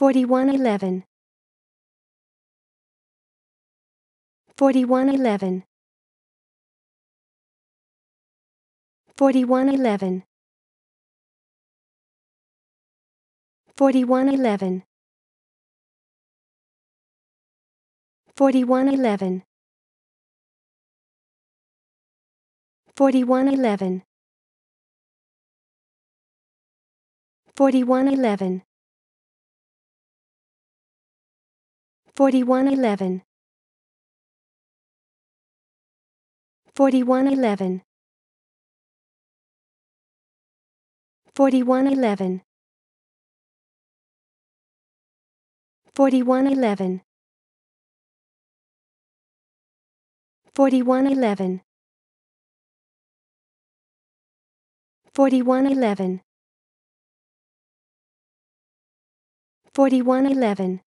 4111 4111 4111 4111 4111 4111 4111 4111 4111 4111 4111 4111 4111 4111